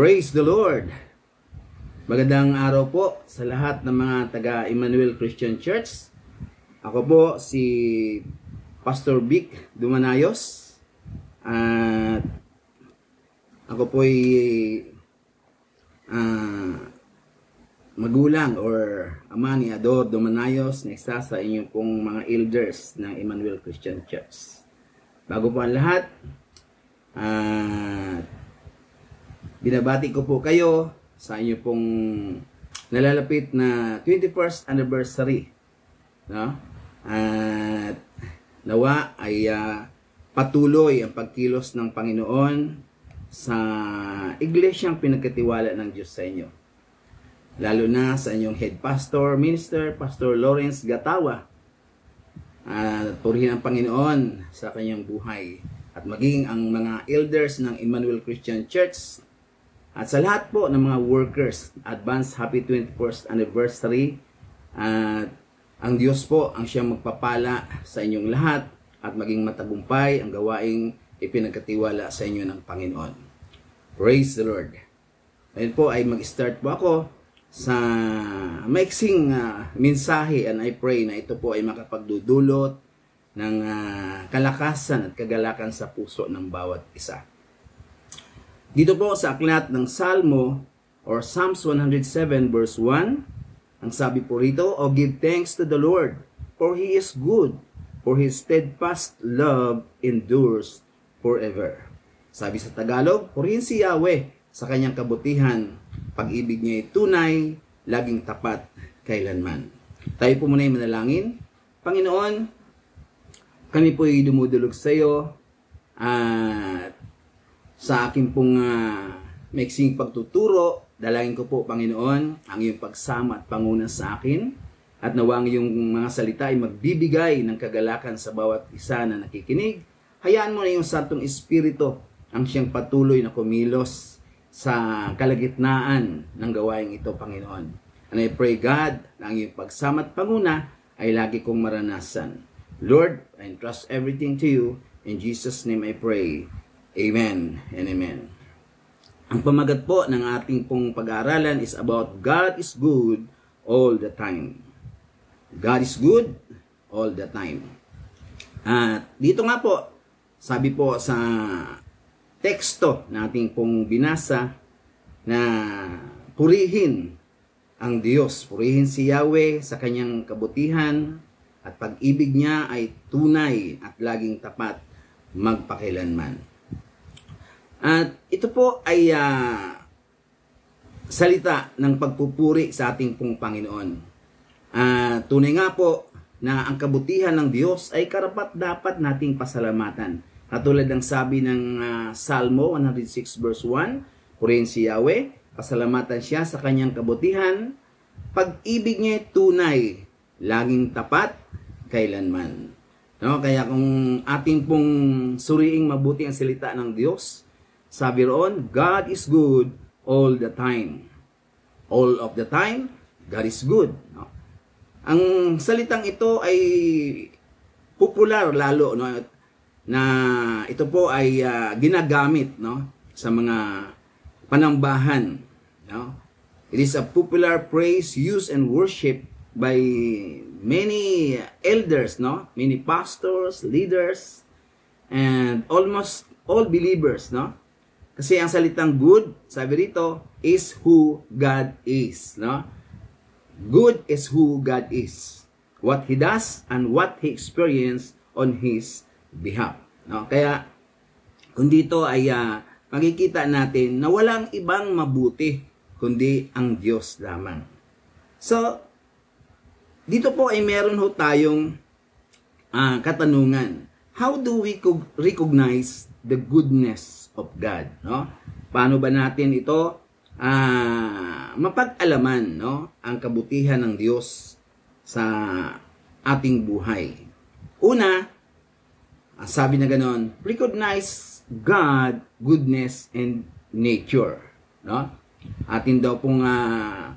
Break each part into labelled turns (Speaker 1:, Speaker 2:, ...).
Speaker 1: Praise the Lord! Magandang araw po sa lahat ng mga taga Emmanuel Christian Church. Ako po si Pastor Vic Dumanayos. At ako po ay uh, magulang or ama ni Ador Dumanayos na isa sa inyong pong mga elders ng Emmanuel Christian Church. Bago po ang lahat, uh, Binabati ko po kayo sa inyo pong nalalapit na 21st anniversary. No? At nawa ay uh, patuloy ang pagkilos ng Panginoon sa iglesyang pinagkatiwala ng Diyos sa inyo. Lalo na sa inyong head pastor, minister, Pastor Lawrence Gatawa. At uh, purihin ang Panginoon sa kanyang buhay. At maging ang mga elders ng Emmanuel Christian Church at sa lahat po ng mga workers, advance happy 21st anniversary. At ang Diyos po ang siyang magpapala sa inyong lahat at maging matagumpay ang gawaing ipinagkatiwala sa inyo ng Panginoon. Praise the Lord. Ngayon po ay mag-start po ako sa maiksing uh, mensahe and I pray na ito po ay makapagdudulot ng uh, kalakasan at kagalakan sa puso ng bawat isa. Dito po sa aklat ng Salmo or Psalms 107 verse 1, ang sabi po rito, O give thanks to the Lord, for He is good, for His steadfast love endures forever. Sabi sa Tagalog, Purihin si Yahweh sa kanyang kabutihan, pag-ibig niya ay tunay, laging tapat kailanman. Tayo po muna ay manalangin. Panginoon, kami po ay dumudulog sa iyo at sa akin pong uh, ah, mixing pagtuturo. Dalangin ko po, Panginoon, ang iyong pagsama at panguna sa akin at nawang iyong mga salita ay magbibigay ng kagalakan sa bawat isa na nakikinig. Hayaan mo na iyong Santong Espiritu ang siyang patuloy na kumilos sa kalagitnaan ng gawain ito, Panginoon. And I pray, God, na ang iyong pagsama at panguna ay lagi kong maranasan. Lord, I entrust everything to you. In Jesus' name I pray. Amen and amen. Ang pamagat po ng ating pong pag-aaralan is about God is good all the time. God is good all the time. At dito nga po, sabi po sa teksto nating pong binasa na purihin ang Diyos, purihin si Yahweh sa kanyang kabutihan at pag-ibig niya ay tunay at laging tapat magpakilanman. At ito po ay uh, salita ng pagpupuri sa ating pong Panginoon. Uh, tunay nga po na ang kabutihan ng Diyos ay karapat dapat nating pasalamatan. Katulad ng sabi ng uh, Salmo 106 verse 1, Purihin si Yahweh, pasalamatan siya sa kanyang kabutihan, pag-ibig niya tunay, laging tapat, kailanman. No? Kaya kung ating pong suriing mabuti ang salita ng Diyos, sabi roon, God is good all the time. All of the time, God is good. No? Ang salitang ito ay popular lalo no na ito po ay uh, ginagamit no sa mga panambahan no it is a popular praise used and worship by many elders no many pastors leaders and almost all believers no kasi ang salitang good, sabi rito, is who God is. No? Good is who God is. What He does and what He experienced on His behalf. No? Kaya, kung dito ay uh, makikita natin na walang ibang mabuti kundi ang Diyos lamang. So, dito po ay meron ho tayong uh, katanungan. How do we recognize the goodness of God, no? Paano ba natin ito uh, mapag-alaman, no? Ang kabutihan ng Diyos sa ating buhay. Una, ah, sabi na ganoon, recognize God, goodness, and nature. No? Atin daw pong uh,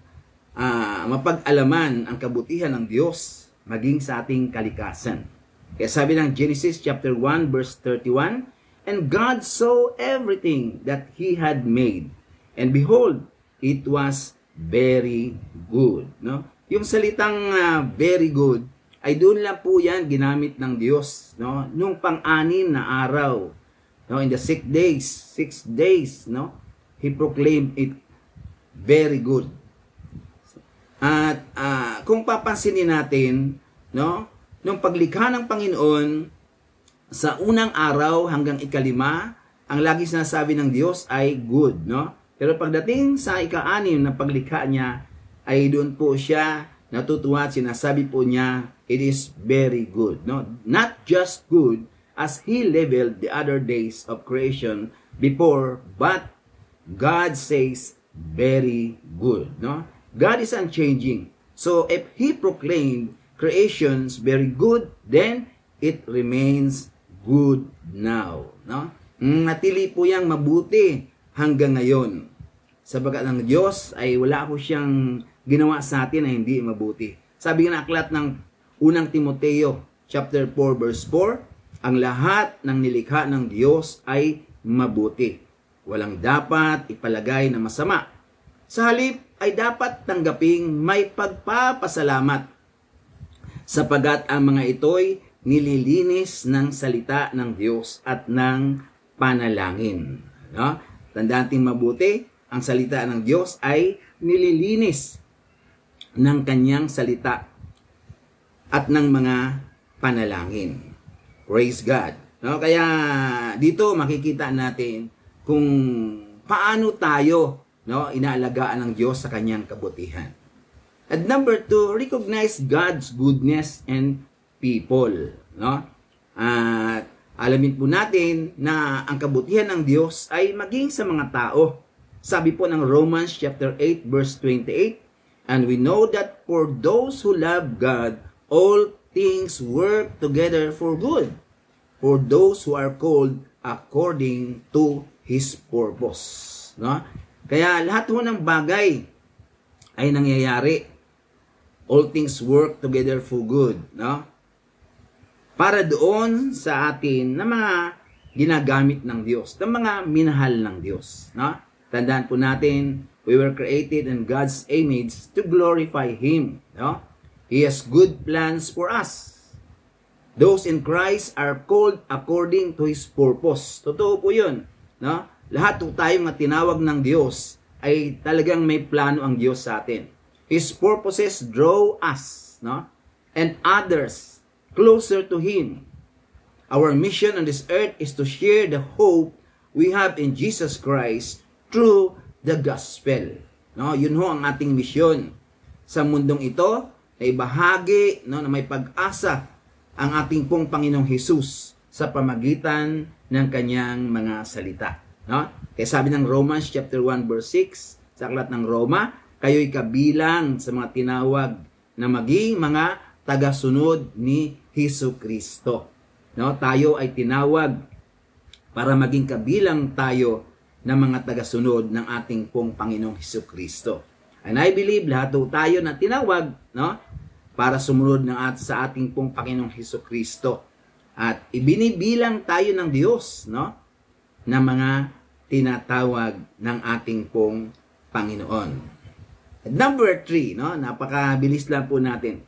Speaker 1: uh, mapag-alaman ang kabutihan ng Diyos maging sa ating kalikasan. Kaya sabi ng Genesis chapter 1 verse 31, And God saw everything that he had made. And behold, it was very good. No? Yung salitang uh, very good, ay doon lang po yan ginamit ng Diyos. No? Nung pang-anim na araw, no? in the six days, six days, no? he proclaimed it very good. At uh, kung papansinin natin, no? nung paglikha ng Panginoon, sa unang araw hanggang ikalima, ang lagi sinasabi ng Diyos ay good, no? Pero pagdating sa ika-anim na paglikha niya, ay doon po siya natutuwa at sinasabi po niya, it is very good. No? Not just good as he leveled the other days of creation before, but God says very good. No? God is unchanging. So if he proclaimed creation's very good, then it remains good now. No? Mm, natili po yang mabuti hanggang ngayon. Sabagat ang Diyos ay wala po siyang ginawa sa atin na hindi mabuti. Sabi ng aklat ng unang Timoteo chapter 4 verse 4, ang lahat ng nilikha ng Diyos ay mabuti. Walang dapat ipalagay na masama. Sa halip ay dapat tanggaping may pagpapasalamat sapagkat ang mga ito'y nililinis ng salita ng Diyos at ng panalangin. No? Tandaan natin mabuti, ang salita ng Diyos ay nililinis ng kanyang salita at ng mga panalangin. Praise God. No? Kaya dito makikita natin kung paano tayo no, inaalagaan ng Diyos sa kanyang kabutihan. At number two, recognize God's goodness and people. No? At alamin po natin na ang kabutihan ng Diyos ay maging sa mga tao. Sabi po ng Romans chapter 8 verse 28, And we know that for those who love God, all things work together for good, for those who are called according to His purpose. No? Kaya lahat ho ng bagay ay nangyayari. All things work together for good. No? para doon sa atin na mga ginagamit ng Diyos, ng mga minahal ng Diyos. No? Tandaan po natin, we were created in God's image to glorify Him. No? He has good plans for us. Those in Christ are called according to His purpose. Totoo po yun. No? Lahat po tayo nga tinawag ng Diyos ay talagang may plano ang Diyos sa atin. His purposes draw us no? and others closer to Him. Our mission on this earth is to share the hope we have in Jesus Christ through the gospel. No, yun ho ang ating misyon sa mundong ito na ibahagi no, na may pag-asa ang ating pong Panginoong Hesus sa pamagitan ng kanyang mga salita. No? Kaya sabi ng Romans chapter 1 verse 6 sa aklat ng Roma, kayo'y kabilang sa mga tinawag na maging mga tagasunod ni Hesus Kristo. No, tayo ay tinawag para maging kabilang tayo ng mga tagasunod ng ating pong Panginoong Hesus Kristo. And I believe lahat tayo na tinawag no, para sumunod ng at sa ating pong Panginoong Hesus Kristo. At ibinibilang tayo ng Diyos no, na mga tinatawag ng ating pong Panginoon. At number three, no, napakabilis lang po natin.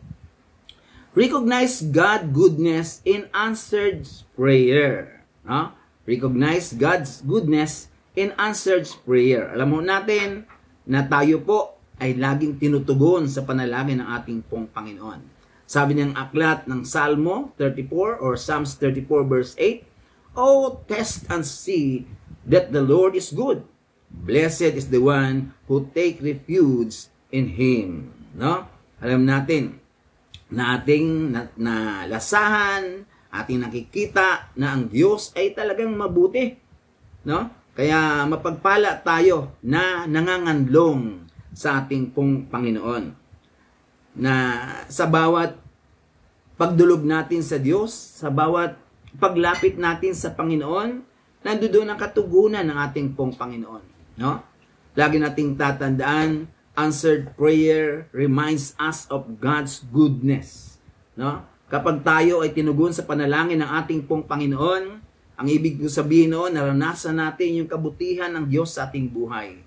Speaker 1: Recognize God goodness in answered prayer. No? Recognize God's goodness in answered prayer. Alam mo natin na tayo po ay laging tinutugon sa panalangin ng ating pong Panginoon. Sabi ng aklat ng Salmo 34 or Psalms 34 verse 8, Oh, test and see that the Lord is good. Blessed is the one who take refuge in Him. No? Alam natin, na ating na, nalasahan, ating nakikita na ang Diyos ay talagang mabuti. No? Kaya mapagpala tayo na nangangandlong sa ating pong Panginoon. Na sa bawat pagdulog natin sa Diyos, sa bawat paglapit natin sa Panginoon, nandoon ang katugunan ng ating pong Panginoon. No? Lagi nating tatandaan answered prayer reminds us of God's goodness. No? Kapag tayo ay tinugon sa panalangin ng ating pong Panginoon, ang ibig ko sabihin noon, naranasan natin yung kabutihan ng Diyos sa ating buhay.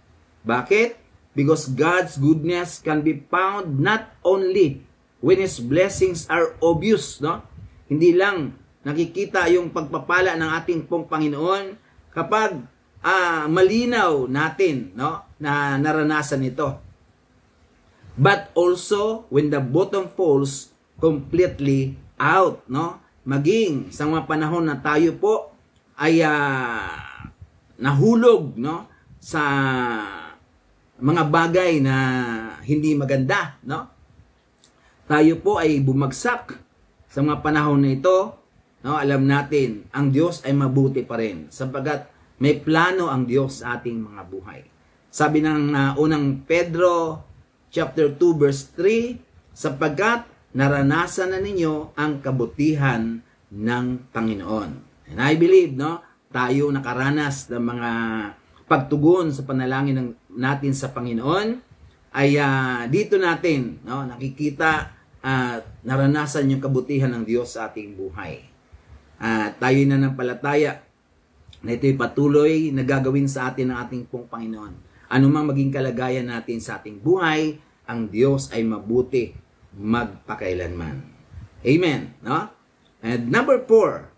Speaker 1: Bakit? Because God's goodness can be found not only when His blessings are obvious, no? Hindi lang nakikita yung pagpapala ng ating pong Panginoon kapag ah, malinaw natin no, na naranasan ito but also when the bottom falls completely out, no? Maging sa mga panahon na tayo po ay uh, nahulog, no? Sa mga bagay na hindi maganda, no? Tayo po ay bumagsak sa mga panahon na ito, no? Alam natin, ang Diyos ay mabuti pa rin sapagkat may plano ang Diyos sa ating mga buhay. Sabi ng uh, unang Pedro chapter 2 verse 3, sapagkat naranasan na ninyo ang kabutihan ng Panginoon. And I believe, no, tayo nakaranas ng mga pagtugon sa panalangin ng, natin sa Panginoon ay uh, dito natin no, nakikita at uh, naranasan yung kabutihan ng Diyos sa ating buhay. Uh, tayo na ng palataya na ito'y patuloy na gagawin sa atin ng ating pong Panginoon. Anumang maging kalagayan natin sa ating buhay, ang Diyos ay mabuti magpakailanman. Amen. No? And number four,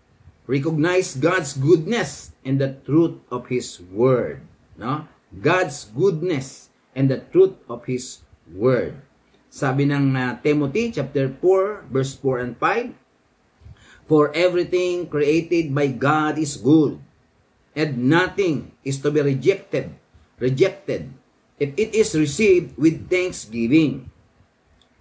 Speaker 1: recognize God's goodness and the truth of His Word. No? God's goodness and the truth of His Word. Sabi ng uh, Timothy chapter 4 verse 4 and 5, For everything created by God is good, and nothing is to be rejected rejected, if it is received with thanksgiving.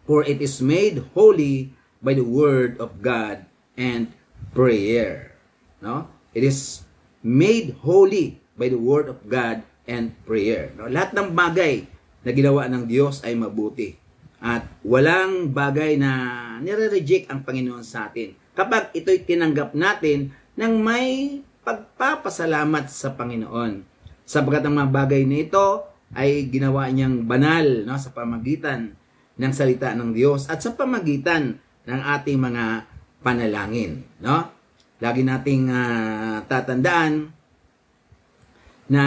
Speaker 1: For it is made holy by the word of God and prayer. No? It is made holy by the word of God and prayer. No? Lahat ng bagay na ginawa ng Diyos ay mabuti. At walang bagay na nire-reject ang Panginoon sa atin. Kapag ito'y tinanggap natin ng may pagpapasalamat sa Panginoon sapagkat ang mga bagay na ito ay ginawa niyang banal no, sa pamagitan ng salita ng Diyos at sa pamagitan ng ating mga panalangin. No? Lagi nating uh, tatandaan na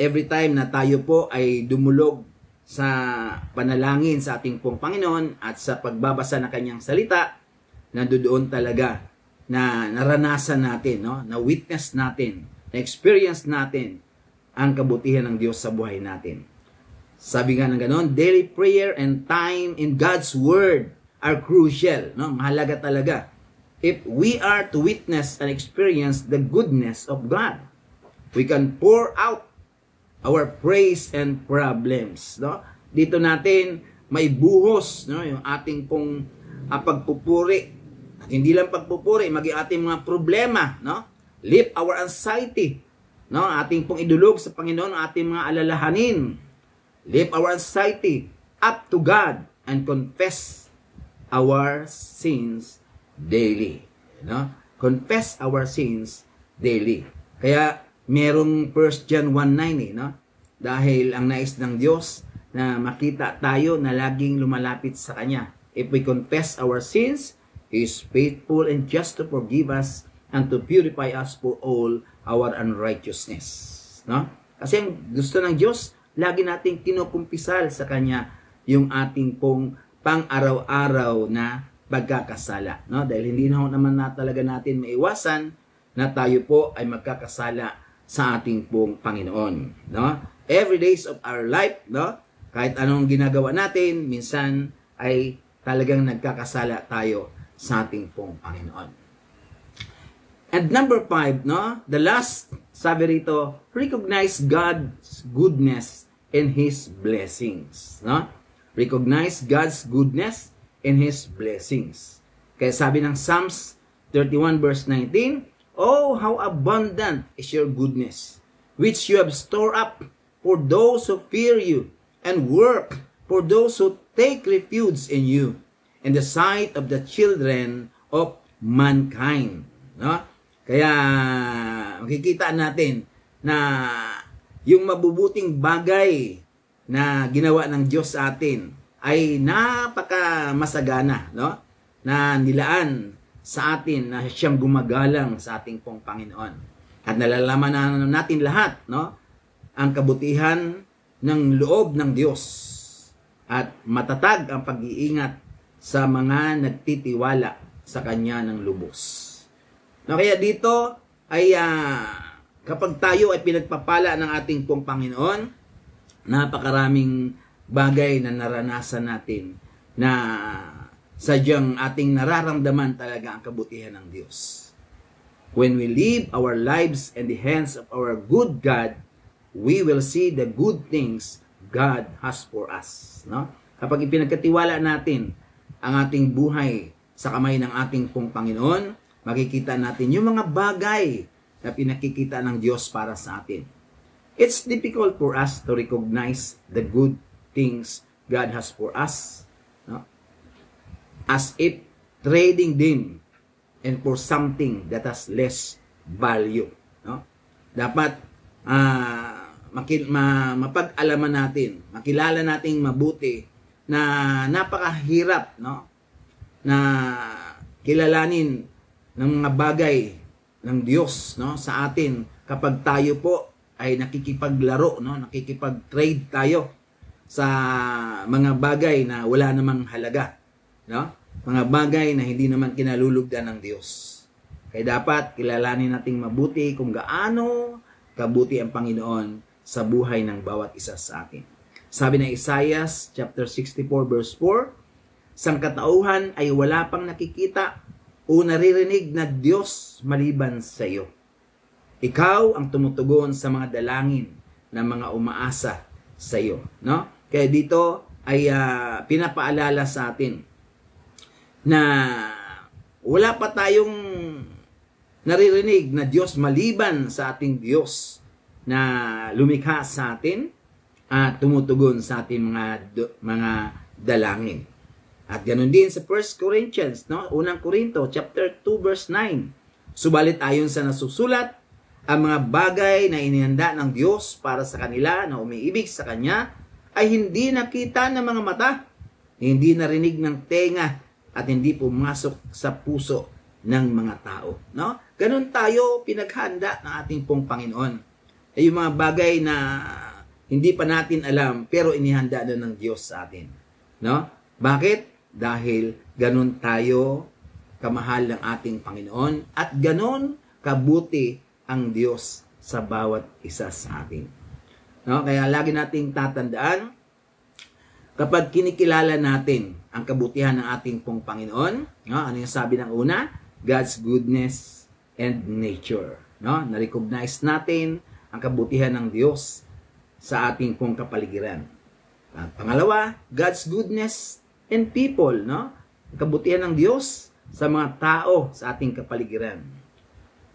Speaker 1: every time na tayo po ay dumulog sa panalangin sa ating pong Panginoon at sa pagbabasa ng kanyang salita, nandoon talaga na naranasan natin, no? na witness natin, na experience natin ang kabutihan ng Diyos sa buhay natin. Sabi nga ng ganon, daily prayer and time in God's Word are crucial. No? Mahalaga talaga. If we are to witness and experience the goodness of God, we can pour out our praise and problems. No? Dito natin may buhos no? yung ating pong ah, pagpupuri. At hindi lang pagpupuri, maging ating mga problema. No? Lift our anxiety No, ating pong idulog sa Panginoon ang ating mga alalahanin. Lift our anxiety up to God and confess our sins daily. No? Confess our sins daily. Kaya merong 1 John 1.9 eh, no? Dahil ang nais ng Diyos na makita tayo na laging lumalapit sa Kanya. If we confess our sins, He is faithful and just to forgive us and to purify us for all our unrighteousness. No? Kasi ang gusto ng Diyos, lagi nating kinukumpisal sa Kanya yung ating pong pang-araw-araw na pagkakasala. No? Dahil hindi na naman na talaga natin maiwasan na tayo po ay magkakasala sa ating pong Panginoon. No? Every days of our life, no? kahit anong ginagawa natin, minsan ay talagang nagkakasala tayo sa ating pong Panginoon. And number five, no? The last, sabi rito, recognize God's goodness and His blessings. No? Recognize God's goodness and His blessings. Kaya sabi ng Psalms 31 verse 19, Oh, how abundant is your goodness, which you have stored up for those who fear you, and work for those who take refuge in you, in the sight of the children of mankind. No? Kaya makikita natin na yung mabubuting bagay na ginawa ng Diyos sa atin ay napaka masagana, no? Na nilaan sa atin na siyang gumagalang sa ating pong Panginoon. At nalalaman na natin lahat, no? Ang kabutihan ng loob ng Diyos at matatag ang pag-iingat sa mga nagtitiwala sa Kanya ng lubos. No, kaya dito ay uh, kapag tayo ay pinagpapala ng ating pong Panginoon, napakaraming bagay na naranasan natin na sadyang ating nararamdaman talaga ang kabutihan ng Diyos. When we live our lives in the hands of our good God, we will see the good things God has for us. No? Kapag ipinagkatiwala natin ang ating buhay sa kamay ng ating pong Panginoon, makikita natin yung mga bagay na pinakikita ng Diyos para sa atin. It's difficult for us to recognize the good things God has for us. No? As if trading them and for something that has less value. No? Dapat uh, ah, makil, ma, mapag-alaman natin, makilala natin mabuti na napakahirap no? na kilalanin ng mga bagay ng Diyos no sa atin kapag tayo po ay nakikipaglaro no nakikipag-trade tayo sa mga bagay na wala namang halaga no mga bagay na hindi naman kinalulugdan ng Diyos kaya dapat kilalanin nating mabuti kung gaano kabuti ang Panginoon sa buhay ng bawat isa sa atin sabi ng Isaiah chapter 64 verse 4 sangkatauhan ay wala pang nakikita o naririnig na Diyos maliban sa iyo. Ikaw ang tumutugon sa mga dalangin ng mga umaasa sa iyo, no? Kaya dito ay uh, pinapaalala sa atin na wala pa tayong naririnig na Diyos maliban sa ating Diyos na lumikha sa atin at tumutugon sa ating mga mga dalangin. At ganun din sa 1 Corinthians, no? Unang Korinto, chapter 2, verse 9. Subalit ayon sa nasusulat, ang mga bagay na inihanda ng Diyos para sa kanila na umiibig sa Kanya ay hindi nakita ng mga mata, hindi narinig ng tenga, at hindi pumasok sa puso ng mga tao. No? Ganun tayo pinaghanda ng ating pong Panginoon. Ay yung mga bagay na hindi pa natin alam pero inihanda na ng Diyos sa atin. No? Bakit? dahil ganun tayo kamahal ng ating Panginoon at ganun kabuti ang Diyos sa bawat isa sa atin. No? Kaya lagi nating tatandaan kapag kinikilala natin ang kabutihan ng ating pong Panginoon, no? ano yung sabi ng una? God's goodness and nature. No? Narecognize natin ang kabutihan ng Diyos sa ating pong kapaligiran. At pangalawa, God's goodness and people, no? Kabutihan ng Diyos sa mga tao sa ating kapaligiran.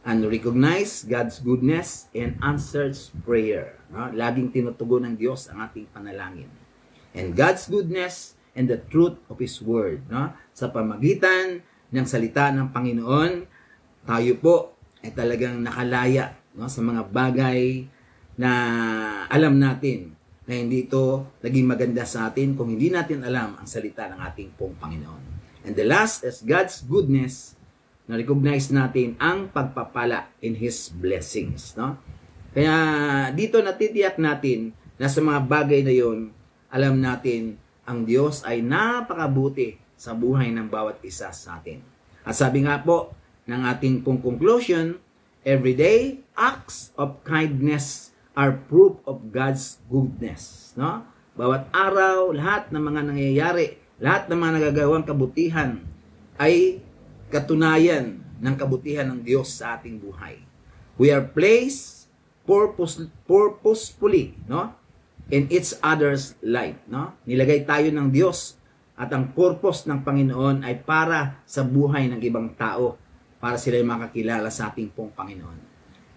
Speaker 1: And recognize God's goodness and answers prayer. No? Laging tinutugon ng Diyos ang ating panalangin. And God's goodness and the truth of His Word. No? Sa pamagitan ng salita ng Panginoon, tayo po ay talagang nakalaya no? sa mga bagay na alam natin na hindi ito naging maganda sa atin kung hindi natin alam ang salita ng ating pong Panginoon. And the last is God's goodness na recognize natin ang pagpapala in His blessings. No? Kaya dito natitiyak natin na sa mga bagay na yon, alam natin ang Diyos ay napakabuti sa buhay ng bawat isa sa atin. At sabi nga po ng ating pong conclusion, everyday acts of kindness are proof of God's goodness. No? Bawat araw, lahat ng mga nangyayari, lahat ng mga nagagawang kabutihan ay katunayan ng kabutihan ng Diyos sa ating buhay. We are placed purpose, purposefully no? in each other's life. No? Nilagay tayo ng Diyos at ang purpose ng Panginoon ay para sa buhay ng ibang tao para sila ay makakilala sa ating pong Panginoon.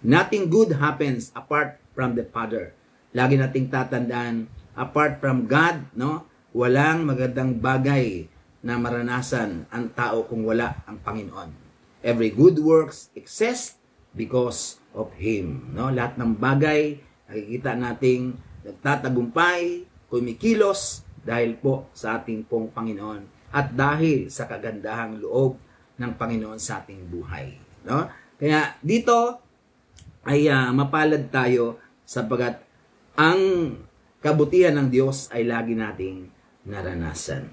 Speaker 1: Nothing good happens apart from the Father. Lagi nating tatandaan, apart from God, no, walang magandang bagay na maranasan ang tao kung wala ang Panginoon. Every good works exist because of Him. No? Lahat ng bagay, nakikita nating nagtatagumpay, kumikilos dahil po sa ating pong Panginoon at dahil sa kagandahang loob ng Panginoon sa ating buhay. No? Kaya dito, ay uh, mapalad tayo sapagat ang kabutihan ng Diyos ay lagi nating naranasan.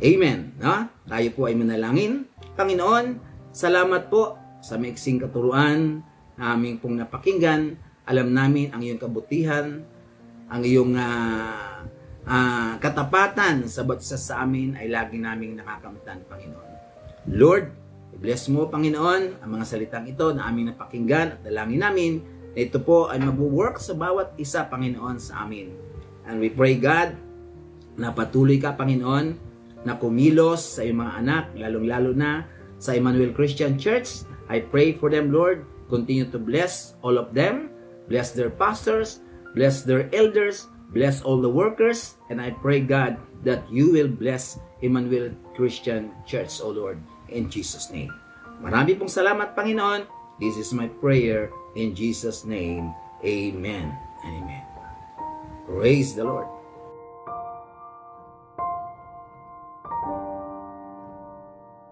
Speaker 1: Amen. No? Tayo po ay manalangin. Panginoon, salamat po sa mixing katuruan na aming pong napakinggan. Alam namin ang iyong kabutihan, ang iyong uh, uh, katapatan sa batsas sa amin ay lagi naming nakakamtan, Panginoon. Lord, Bless mo, Panginoon, ang mga salitang ito na aming napakinggan at dalangin namin na ito po ay mag-work sa bawat isa, Panginoon, sa amin. And we pray, God, na patuloy ka, Panginoon, na kumilos sa iyong mga anak, lalong-lalo na sa Emmanuel Christian Church. I pray for them, Lord. Continue to bless all of them. Bless their pastors. Bless their elders. Bless all the workers. And I pray, God, that you will bless Emmanuel Christian Church, O Lord in Jesus' name. Marami pong salamat, Panginoon. This is my prayer in Jesus' name. Amen and amen. Praise the Lord.